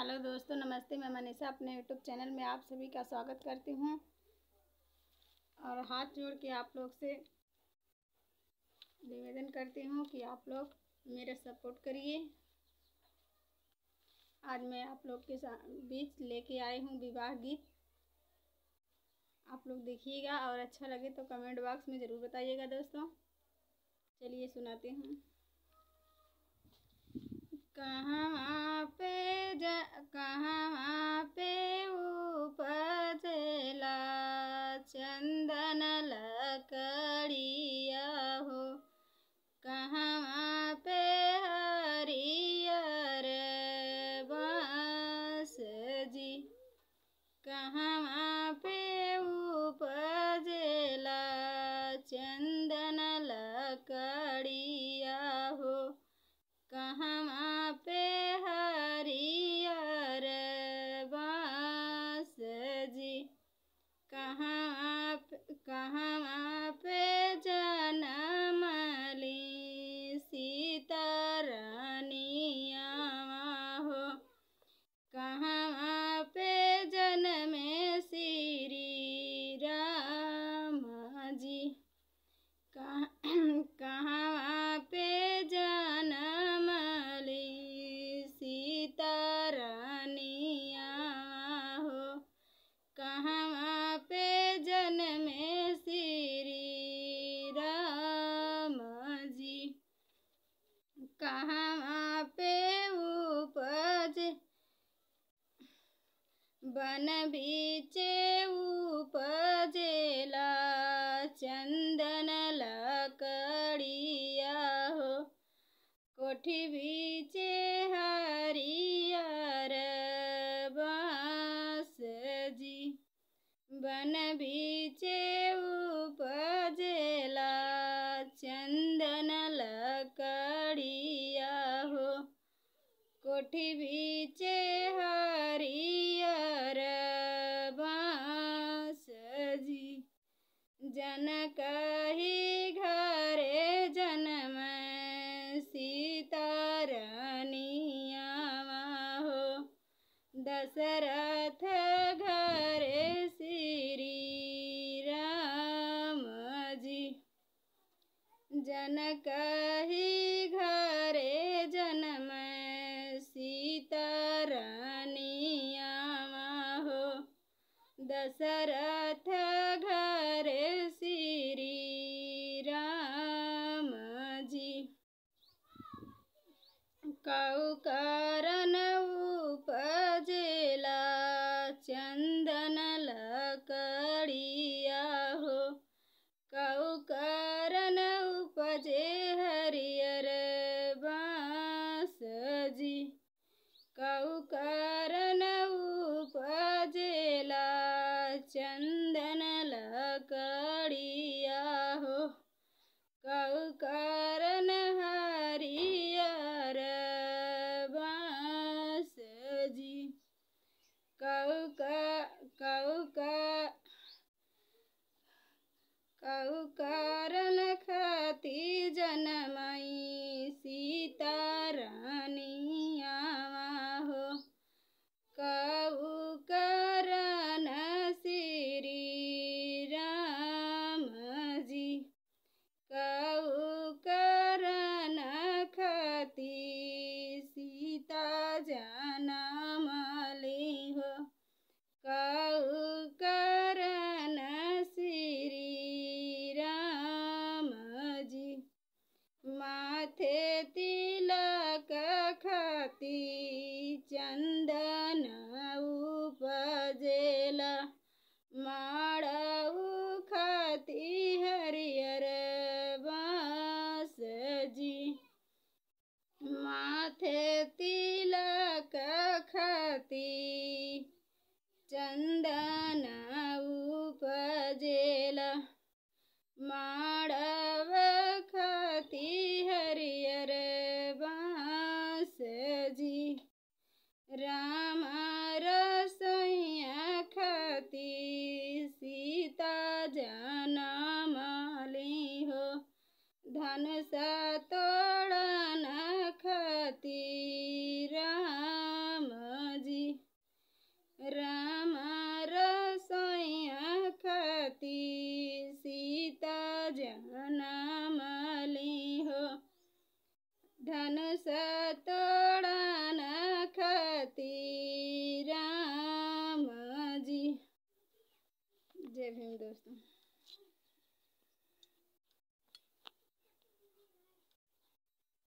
hello दोस्तों नमस्ते मैं मनीषा अपने यूट्यूब चैनल में आप सभी का स्वागत करती हूँ और हाथ जोड़ के आप लोग से निवेदन करती हूं कि आप लोग मेरा सपोर्ट करिए आज मैं आप लोग के बीच लेके आई हूँ विवाह गीत आप लोग देखिएगा और अच्छा लगे तो कमेंट बॉक्स में ज़रूर बताइएगा दोस्तों चलिए सुनाती हूँ कहाँ पे जा कहाँ पे उपज बन बीचे उपजेला चंदन लकड़िया हो कोठी बीचे हरियर बास जी बन बीचे होठ बीचे हरियर भास जी जन कही दशरथ घर श्री राम जी कौ कारण चंदन लकड़िया हो कौ कारण उपजे हरियर बास जी कौ कर कारण हरियर बांस जी कौका कौका कौका सती चन्दन उपजेला मा जन्म हो धन तोड़ा न खती राम जी जय भीम दोस्तों